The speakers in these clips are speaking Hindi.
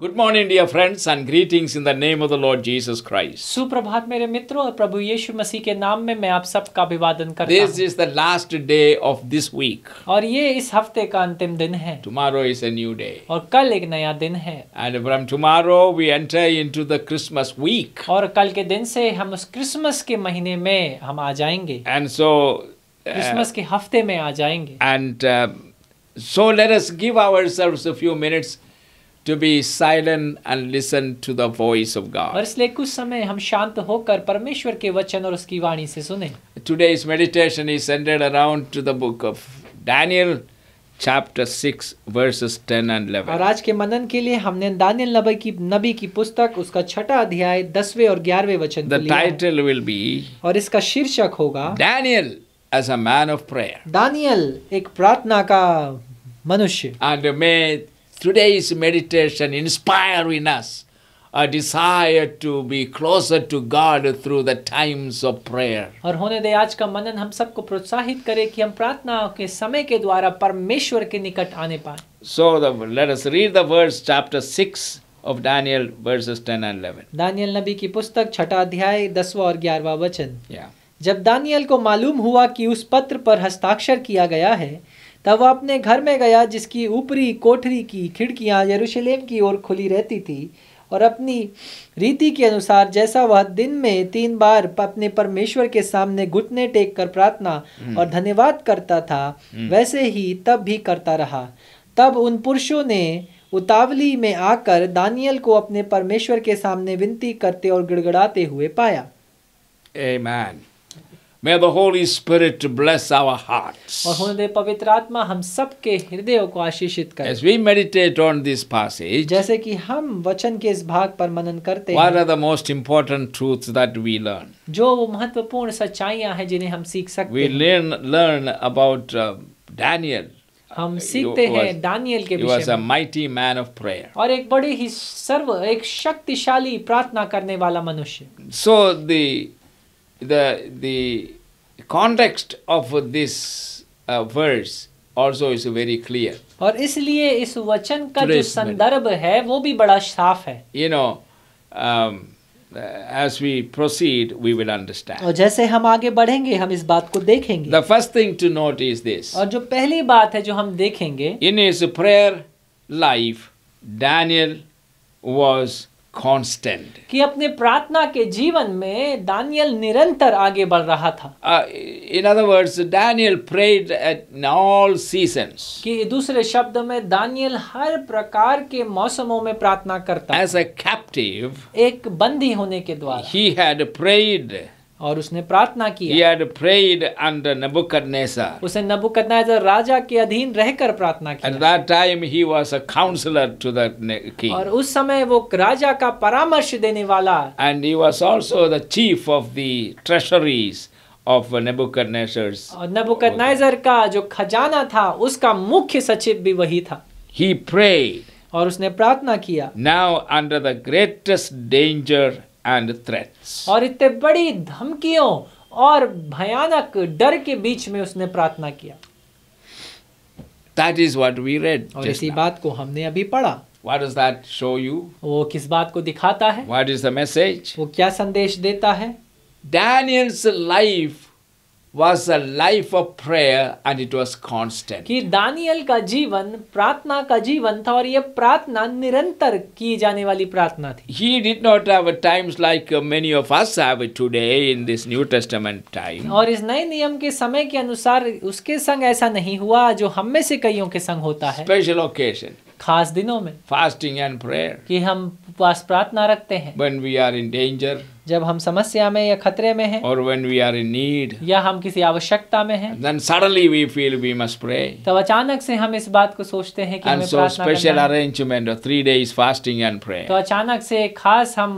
Good morning, dear friends, and greetings in the name of the Lord Jesus Christ. सुप्रभात मेरे मित्रों और प्रभु यीशु मसीह के नाम में मैं आप सबका अभिवादन करता हूँ. This is the last day of this week. और ये इस हफ्ते का अंतिम दिन है. Tomorrow is a new day. और कल एक नया दिन है. And from tomorrow we enter into the Christmas week. और कल के दिन से हम उस क्रिसमस के महीने में हम आ जाएंगे. And so क्रिसमस uh, के हफ्ते में आ जाएंगे. And uh, so let us give ourselves a few minutes. to be silent and listen to the voice of God. और इसलिए कुछ समय हम शांत होकर परमेश्वर के वचन और उसकी वाणी से सुने. Today's meditation is centered around to the book of Daniel chapter 6 verses 10 and 11. और आज के मनन के लिए हमने दानियल नबी की नबी की पुस्तक उसका छठा अध्याय 10वें और 11वें वचन The title will be और इसका शीर्षक होगा Daniel as a man of prayer. दानियल एक प्रार्थना का मनुष्य. And may today's meditation inspire in us a desire to be closer to God through the times of prayer. और होने दे आज का मनन हम सबको प्रोत्साहित करे कि हम प्रार्थना के समय के द्वारा परमेश्वर के निकट आने पाए So the, let us read the verse chapter 6 of Daniel verses 10 and 11. Daniel नबी की पुस्तक छठा अध्याय 10वां और 11वां वचन. Yeah. जब दानियल को मालूम हुआ कि उस पत्र पर हस्ताक्षर किया गया है तब वह अपने घर में गया जिसकी ऊपरी कोठरी की खिड़कियां यरूशलेम की ओर खुली रहती थी और अपनी रीति के अनुसार जैसा वह दिन में तीन बार अपने परमेश्वर के सामने घुटने टेक कर प्रार्थना हम्म। और धन्यवाद करता था हम्म। वैसे ही तब भी करता रहा तब उन पुरुषों ने उतावली में आकर दानियल को अपने परमेश्वर के सामने विनती करते और गड़गड़ाते हुए पाया Amen. May the Holy Spirit bless our hearts. और होने पवित्र आत्मा हम सब के हृदयों को आशीषित करे. As we meditate on this passage. जैसे कि हम वचन के इस भाग पर मनन करते हैं. What are the most important truths that we learn? जो महत्वपूर्ण सच्चाइयां हैं जिन्हें हम सीख सकते हैं. We learn learn about uh, Daniel. हम सीखते हैं दानियल के विषय में mighty man of prayer. और एक बड़े ही सर्व एक शक्तिशाली प्रार्थना करने वाला मनुष्य. So the the the context of this uh, verse also is very clear. और इसलिए इस वचन का जो संदर्भ है वो भी बड़ा साफ है You know, um, uh, as we proceed, we will understand. और जैसे हम आगे बढ़ेंगे हम इस बात को देखेंगे The first thing to note is this. और जो पहली बात है जो हम देखेंगे In his prayer life, Daniel was constant कि अपने प्रार्थना के जीवन में दानियल निरंतर आगे बढ़ रहा था इन uh, in other words daniel prayed at in कि दूसरे शब्द में दानियल हर प्रकार के मौसमों में प्रार्थना करता as a captive एक बंदी होने के द्वारा ही had prayed और उसने प्रार्थना की He had prayed under Nebuchadnezzar. उसने नबुकदनेस्सर राजा के अधीन रहकर प्रार्थना की At that time he was a counselor to the king. और उस समय वो राजा का परामर्श देने वाला And he was also the chief of the treasuries of Nebuchadnezzar's. और नबुकदनेस्सर का जो खजाना था उसका मुख्य सचिव भी वही था He prayed. और उसने प्रार्थना किया Now under the greatest danger and threat और इतने बड़ी धमकियों और भयानक डर के बीच में उसने प्रार्थना किया that is what we read और इसी बात को हमने अभी पढ़ा What does that show you? वो किस बात को दिखाता है What is the message? वो क्या संदेश देता है Daniel's life was a life of prayer and it was constant. कि दानियल का जीवन प्रार्थना का जीवन था और ये प्रार्थना निरंतर की जाने वाली प्रार्थना थी. He did not have times like many of us have today in this New Testament time. और इस नए नियम के समय के अनुसार उसके संग ऐसा नहीं हुआ जो हम में से कईयों के संग होता है. Special occasion. खास दिनों में. Fasting and prayer. कि हम उपवास प्रार्थना रखते हैं. When we are in danger. जब हम समस्या में या खतरे में हैं और when we are in need या हम किसी आवश्यकता में हैं then suddenly we feel we must pray तो अचानक से हम इस बात को सोचते हैं कि हमें प्रार्थना करना है and so special arrangement of 3 days fasting and prayer तो अचानक से खास हम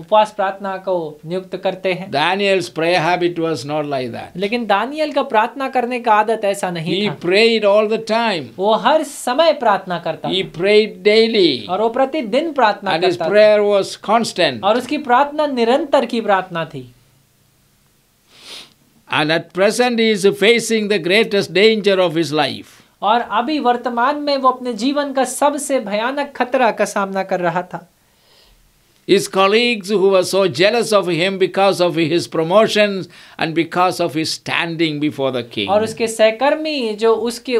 उपवास प्रार्थना को नियुक्त करते हैं Daniel's pray habit was not like that लेकिन डैनियल का प्रार्थना करने का आदत ऐसा नहीं था he prayed all the time वो हर समय प्रार्थना करता ही प्रेड डेली और वो प्रतिदिन प्रार्थना करता था and his prayer was constant और उसकी प्रार्थना निरंतर निरंतर की प्रार्थना थी and at present is facing the greatest danger of his life और अभी वर्तमान में वो अपने जीवन का सबसे भयानक खतरा का सामना कर रहा था His colleagues who were so jealous of him because of his promotions and because of his standing before the king. और उसके सहकर्मी जो उसके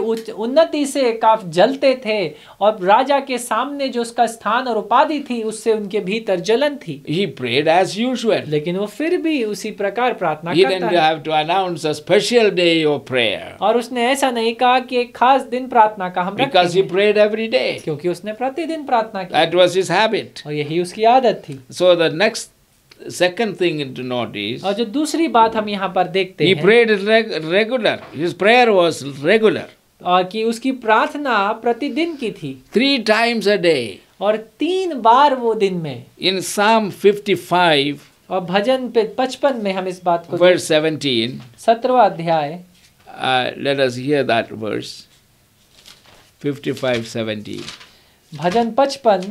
उन्नति से काफ जलते थे और राजा के सामने जो उसका स्थान और उपाधि थी उससे उनके भीतर जलन थी. He prayed as usual. लेकिन वो फिर भी उसी प्रकार प्रार्थना करता है. He didn't have to announce a special day of prayer. और उसने ऐसा नहीं कहा कि एक खास दिन प्रार्थना का हम Because he prayed every day. क्योंकि उसने प्रतिदिन प्रार्थना की. That was his habit. और यही उसकी आदत जरूरत थी so the next second thing in to not is और जो दूसरी बात हम यहाँ पर देखते हैं he regular his prayer was regular और कि उसकी प्रार्थना प्रतिदिन की थी थ्री टाइम्स अ डे और तीन बार वो दिन में इन साम 55 और भजन पे 55 में हम इस बात को वर्स 17 सत्रवा अध्याय let us hear that verse 55 17 भजन पचपन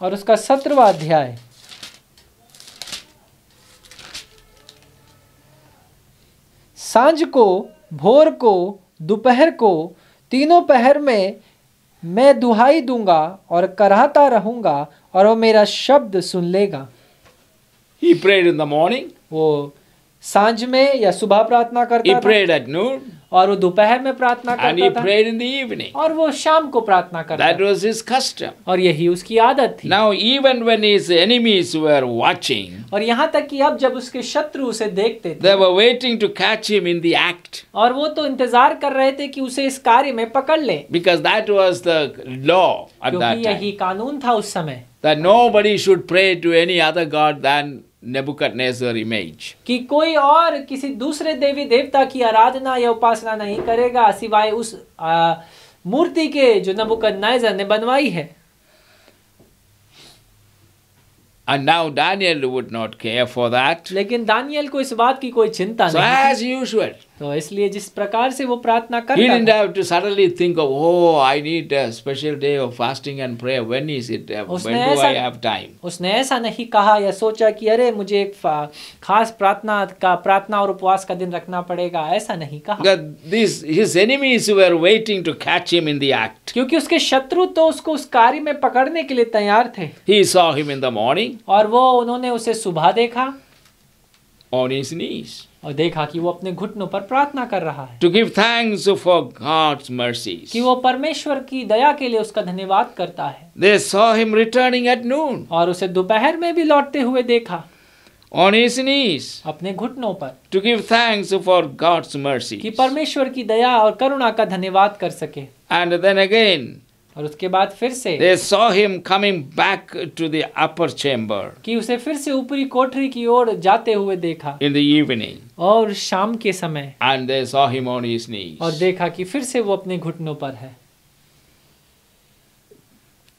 और उसका सत्रवा अध्याय सांझ को भोर को दोपहर को तीनों पहर में मैं दुहाई दूंगा और कराहता रहूंगा और वो मेरा शब्द सुन लेगा He prayed in the morning. वो सांझ में या सुबह प्रार्थना करता He prayed at noon. और वो दोपहर में प्रार्थना करता था in the evening. और वो शाम को प्रार्थना करता That was his custom. और यही उसकी आदत थी Now, even when his enemies were watching, और यहाँ तक कि अब जब उसके शत्रु उसे देखते थे they were waiting to catch him in the act. और वो तो इंतजार कर रहे थे कि उसे इस कार्य में पकड़ ले Because that was the law at that time. यही कानून था उस समय That nobody should pray to any other god than image कि कोई और किसी दूसरे देवी देवता की आराधना या उपासना नहीं करेगा सिवाय उस मूर्ति के जो नबुकदनेजर ने बनवाई है And now Daniel would not care for that. लेकिन दानियल को इस बात की कोई चिंता so नहीं as usual, तो इसलिए जिस प्रकार से वो प्रार्थना कर he did have to suddenly think of oh I नहीं कहा या सोचा कि अरे मुझे एक खास प्रार्थना का प्रार्थना और उपवास का दिन रखना पड़ेगा ऐसा नहीं कहा this his enemies were waiting to catch him in the act क्योंकि उसके शत्रु तो उसको उस कार्य में पकड़ने के लिए तैयार थे he saw him in the morning और वो उन्होंने उसे सुबह देखा और देखा कि वो अपने घुटनों पर प्रार्थना कर रहा है to give thanks for God's mercy कि वो परमेश्वर की दया के लिए उसका धन्यवाद करता है they saw him returning at noon और उसे दोपहर में भी लौटते हुए देखा ऑन हिज नीज अपने घुटनों पर to give thanks for God's mercy कि परमेश्वर की दया और करुणा का धन्यवाद कर सके एंड देन अगेन और उसके बाद फिर से they saw him coming back to the upper chamber कि उसे फिर से ऊपरी कोठरी की ओर जाते हुए देखा in the evening और शाम के समय and they saw him on his knees और देखा कि फिर से वो अपने घुटनों पर है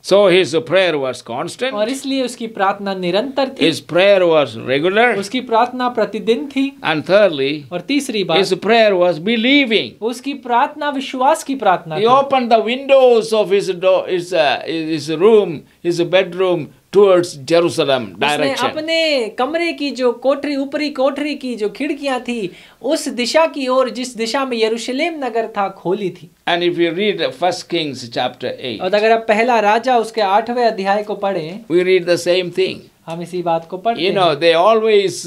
So his prayer was constant. और इसलिए उसकी प्रार्थना निरंतर थी. His prayer was regular. उसकी प्रार्थना प्रतिदिन थी. And thirdly, और तीसरी बात, his prayer was believing. उसकी प्रार्थना विश्वास की प्रार्थना. He opened the windows of his door, his, uh, his room, his bedroom towards Jerusalem direction अपने कमरे की जो कोठरी ऊपरी कोठरी की जो खिड़कियां थी उस दिशा की ओर जिस दिशा में यरूशलेम नगर था खोली थी and if you read first Kings chapter 8 और अगर आप पहला राजा उसके 8वें अध्याय को पढ़ें we read the same thing हम इसी बात को पढ़ते हैं you know they always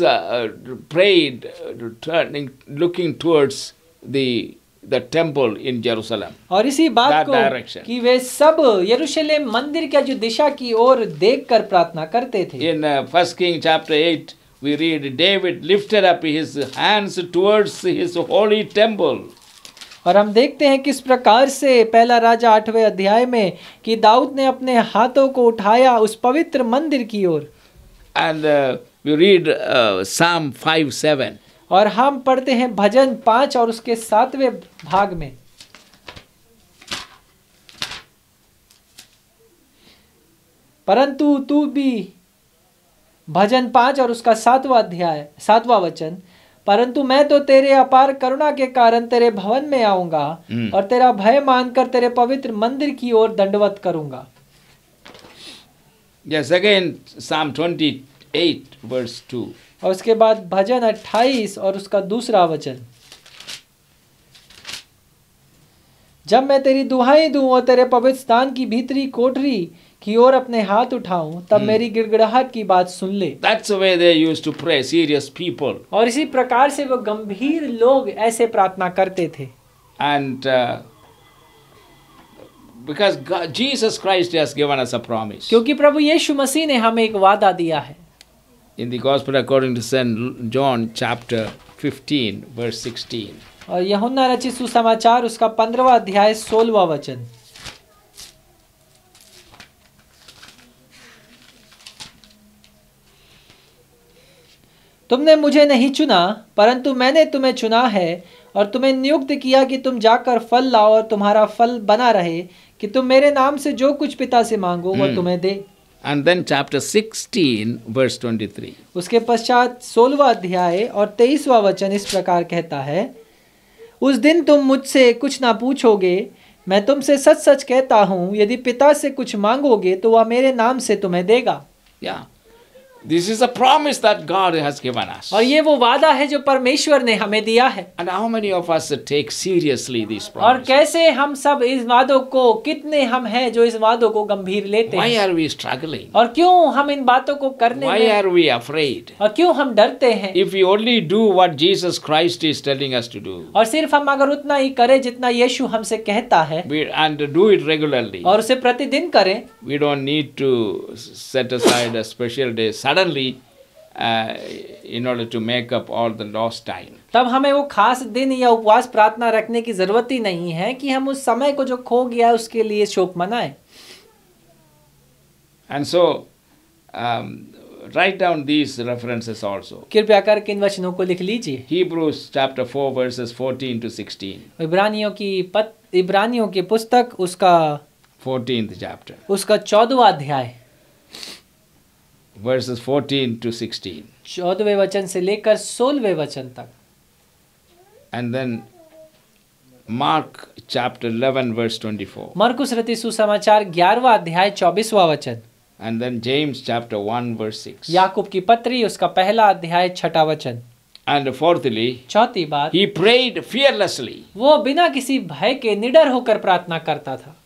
prayed turning looking towards the the temple in Jerusalem और इसी बात को कि वे सब यरूशलेम मंदिर के जो दिशा की ओर देखकर प्रार्थना करते थे. In first king chapter eight we read David lifted up his hands towards his holy temple और हम देखते हैं किस प्रकार से पहला राजा आठवें अध्याय में कि दाऊद ने अपने हाथों को उठाया उस पवित्र मंदिर की ओर and we read psalm five seven और हम पढ़ते हैं भजन पांच और उसके सातवें भाग में परंतु तू भी भजन पांच और उसका सातवां अध्याय सातवां वचन परंतु मैं तो तेरे अपार करुणा के कारण तेरे भवन में आऊंगा हम्म। और तेरा भय मानकर तेरे पवित्र मंदिर की ओर दंडवत करूंगा Yes, again, Psalm 28, verse 2. और उसके बाद भजन अट्ठाईस और उसका दूसरा वचन जब मैं तेरी दुहाई दूं और तेरे पवित्र स्थान की भीतरी कोठरी की ओर अपने हाथ उठाऊं तब hmm. मेरी गिड़गिड़ाहट की बात सुन ले That's the way they used to pray, serious people. और इसी प्रकार से वो गंभीर लोग ऐसे प्रार्थना करते थे And uh, because God, Jesus Christ has given us a promise. क्योंकि प्रभु यीशु मसीह ने हमें एक वादा दिया है in the Gospel according to St. John, chapter 15, verse 16. और यहुन्ना रची सुसमाचार उसका पंद्रवा अध्याय सोलवा वचन तुमने मुझे नहीं चुना परंतु मैंने तुम्हें चुना है और तुम्हें नियुक्त किया कि तुम जाकर फल लाओ और तुम्हारा फल बना रहे कि तुम मेरे नाम से जो कुछ पिता से मांगो वो hmm. तुम्हें दे एंड देन चैप्टर 16 वर्स 23 उसके पश्चात सोलवा अध्याय और तेईसवा वचन इस प्रकार कहता है उस दिन तुम मुझसे कुछ ना पूछोगे मैं तुमसे सच सच कहता हूँ यदि पिता से कुछ मांगोगे तो वह मेरे नाम से तुम्हें देगा या yeah. This is a promise that God has given us. और ये वो वादा है जो परमेश्वर ने हमें दिया है. And how many of us take seriously this promise? और कैसे हम सब इस वादों को कितने हम हैं जो इस वादों को गंभीर लेते हैं? Why are we struggling? और क्यों हम इन बातों को करने Why में? are we afraid? और क्यों हम डरते हैं? If we only do what Jesus Christ is telling us to do. और सिर्फ हम अगर उतना ही करें जितना यीशु हमसे कहता है. We, and do it regularly. और उसे प्रतिदिन करें. We don't need to set aside a special day. suddenly uh, in order to make up all the lost time. तब हमें वो खास दिन या उपवास प्रार्थना रखने की जरूरत ही नहीं है कि हम उस समय को जो खो गया उसके लिए शोक मनाएं. And so um, write down these references also. कृपया करके इन वचनों को लिख लीजिए. Hebrews chapter 4 verses 14 to 16. इब्रानियों की पत इब्रानियों की पुस्तक उसका 14th chapter. उसका 14वां अध्याय. verses 14 to 16. चौदहवें वचन से लेकर सोलहवें वचन तक. And then Mark chapter 11 verse 24. मरकुस रति सुसमाचार 11वां अध्याय 24वां वचन. And then James chapter 1 verse 6. याकूब की पत्री उसका पहला अध्याय छठा वचन. And fourthly, चौथी बात. He prayed fearlessly. वो बिना किसी भय के निडर होकर प्रार्थना करता था.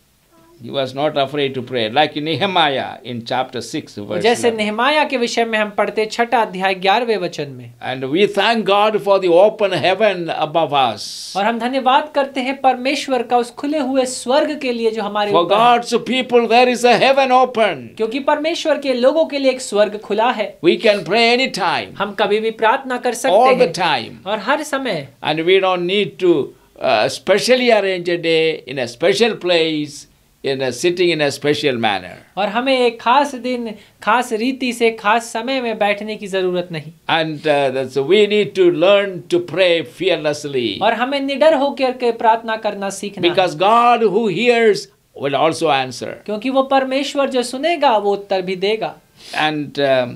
He was not afraid to pray, like Nehemiah in chapter six, verse जैसे नेहमाया के विषय में हम पढ़ते छठा अध्याय ग्यारहवें वचन में And we thank God for the open heaven above us. और हम धन्यवाद करते हैं परमेश्वर का उस खुले हुए स्वर्ग के लिए जो हमारे ऊपर For God's people, there is a heaven open. क्योंकि परमेश्वर के लोगों के लिए एक स्वर्ग खुला है We can pray any time. हम कभी भी प्रार्थना कर सकते हैं. all the time. और हर समय And we don't need to uh, specially arrange a day in a special place in a sitting in a special manner और हमें एक खास दिन खास रीति से खास समय में बैठने की जरूरत नहीं and uh, that's we need to learn to pray fearlessly और हमें निडर होकर के प्रार्थना करना सीखना because God who hears will also answer क्योंकि वो परमेश्वर जो सुनेगा वो उत्तर भी देगा and um,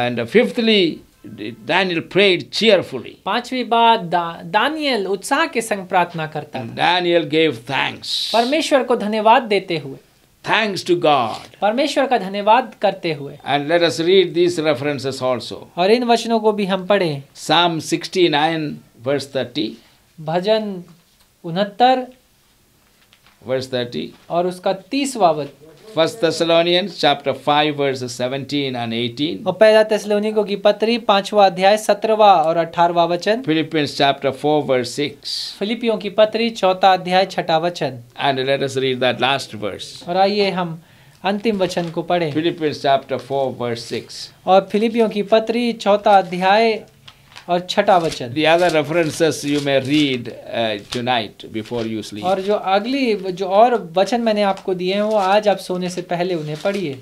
and fifthly Daniel prayed cheerfully. पांचवी बात दानियल उत्साह के संग प्रार्थना करता था. Daniel gave thanks. परमेश्वर को धन्यवाद देते हुए. Thanks to God. परमेश्वर का धन्यवाद करते हुए. And let us read these references also. और इन वचनों को भी हम पढ़ें. Psalm 69 verse 30. भजन 69 verse 30 और उसका वचन first Thessalonians chapter 5 verse 17 and 18 और पहला थेसलोनिको की पत्री पांचवा अध्याय सत्रवा और अठारवा वचन Philippians chapter four verse six फिलिपियों की पत्री चौथा अध्याय छठा वचन and let us read that last verse और आइए हम अंतिम वचन को पढ़ें Philippians chapter four verse six और फिलिपियों की पत्री चौथा अध्याय और छठा वचन The you references read may read uh, tonight और जो अगली जो और वचन मैंने आपको दिए हैं वो आज आप सोने से पहले उन्हें पढ़िए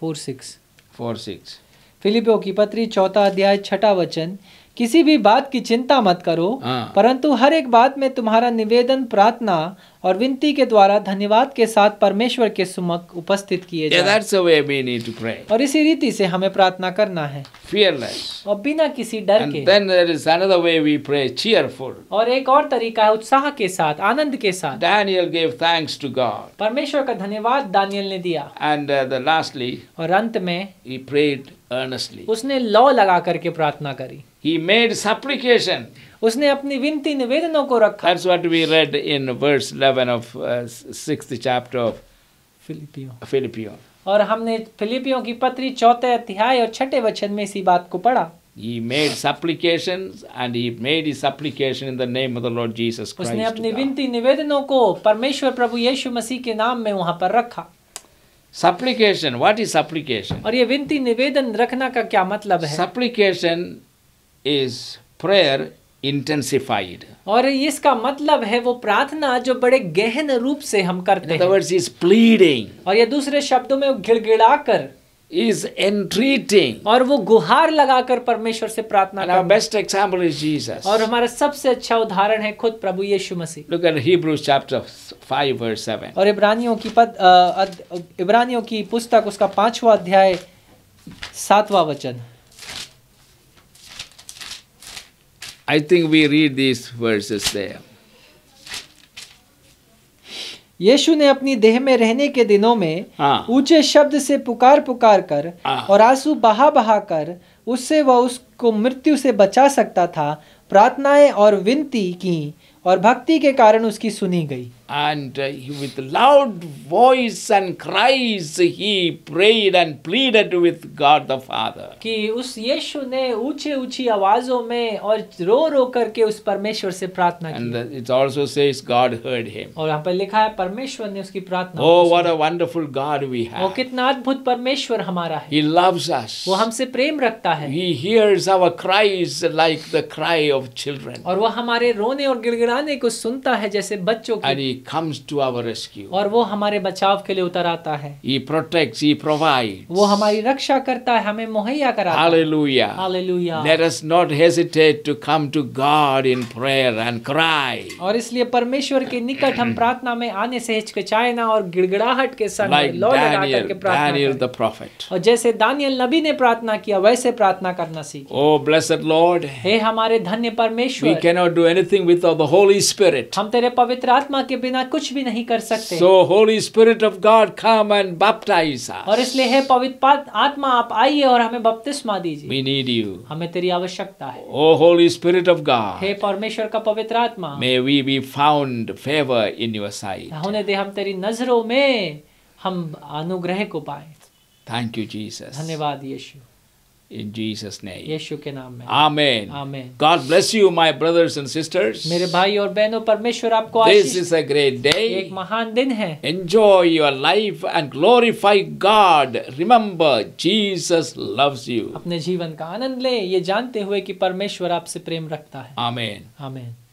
फोर सिक्स फोर सिक्स फिलिपो की पत्री चौथा अध्याय छठा वचन किसी भी बात की चिंता मत करो हाँ। परंतु हर एक बात में तुम्हारा निवेदन प्रार्थना और विनती के द्वारा धन्यवाद के साथ परमेश्वर के सुमक उपस्थित किए जाए और इसी रीति से हमें प्रार्थना करना है Fearless. और बिना किसी डर And के then there is way we pray, और एक और तरीका है उत्साह के साथ आनंद के साथ Daniel gave thanks to God परमेश्वर का धन्यवाद डैनियल ने दिया एंड द लास्टली और अंत में he prayed earnestly. उसने लॉ लगा करके प्रार्थना करी He made supplication. उसने अपनी विनती निवेदनों को रखा That's what we read in verse 11 of uh, sixth chapter of Philippians. Philippians. और हमने फिलिपियों की पत्री चौथे अध्याय और छठे वचन में इसी बात को पढ़ा He made supplications and he made his supplication in the name of the Lord Jesus Christ. उसने अपनी विनती निवेदनों को परमेश्वर प्रभु यीशु मसीह के नाम में वहां पर रखा Supplication. What is supplication? और ये विनती निवेदन रखना का क्या मतलब है Supplication इज प्रेयर इंटेंसिफाइड और इसका मतलब है वो प्रार्थना जो बड़े गहन रूप से हम करते हैं. In other words, और ये दूसरे शब्दों में गिड़गिड़ाकर is entreating. और वो गुहार लगाकर परमेश्वर से प्रार्थना करना. बेस्ट best इज is और हमारा सबसे अच्छा उदाहरण है खुद प्रभु यीशु मसीह. Look at Hebrews chapter 5 verse 7. और इब्रानियों की पद इब्रानियों की पुस्तक उसका पांचवा अध्याय सातवां वचन. I think we read these verses there. यीशु ने अपनी देह में रहने के दिनों में हाँ। ऊंचे शब्द से पुकार पुकार कर हाँ। और आंसू बहा बहा कर उससे वह उसको मृत्यु से बचा सकता था प्रार्थनाएं और विनती की और भक्ति के कारण उसकी सुनी गई and uh, he, with loud voice and cries he prayed and pleaded with God the Father कि उस यीशु ने ऊंचे ऊंची आवाजों में और रो रो करके उस परमेश्वर से प्रार्थना की and it also says God heard him और यहाँ पर लिखा है परमेश्वर ने उसकी प्रार्थना oh what a wonderful God we have वो कितना अद्भुत परमेश्वर हमारा है he loves us वो हमसे प्रेम रखता है he hears our cries like the cry of children और वो हमारे रोने और गिड़गिड़ाने को सुनता है जैसे बच्चों की comes to our rescue. और वो हमारे बचाव के लिए उतर आता है He protects, He provides. वो हमारी रक्षा करता है हमें मुहैया कराता Hallelujah. Hallelujah. Let us not hesitate to come to God in prayer and cry. और इसलिए परमेश्वर के निकट हम प्रार्थना में आने से हिचकिचाए ना और गिड़गिड़ाहट के संग like लौट लगाकर के प्रार्थना करें। प्रॉफिट और जैसे दानियल नबी ने प्रार्थना किया वैसे प्रार्थना करना सीखे ओ ब्लेस्ड लॉर्ड हे हमारे धन्य परमेश्वर we can not do anything with the holy spirit हम तेरे पवित्र आत्मा के बिना कुछ भी नहीं कर सकते so holy spirit of God come and baptize और इसलिए हे पवित्र आत्मा आप आइए और हमें बपतिस्मा दीजिए वी नीड यू हमें तेरी आवश्यकता है O holy spirit of God हे परमेश्वर का पवित्र आत्मा may we be found favour in your sight होने दे हम तेरी नजरों में हम अनुग्रह को पाए थैंक यू जीसस धन्यवाद यीशु In Jesus name. यीशु के नाम में. Amen. Amen. God bless you, my brothers and sisters. मेरे भाई और बहनों परमेश्वर आपको This is a great day. एक महान दिन है. Enjoy your life and glorify God. Remember, Jesus loves you. अपने जीवन का आनंद लें ये जानते हुए कि परमेश्वर आपसे प्रेम रखता है. Amen. Amen.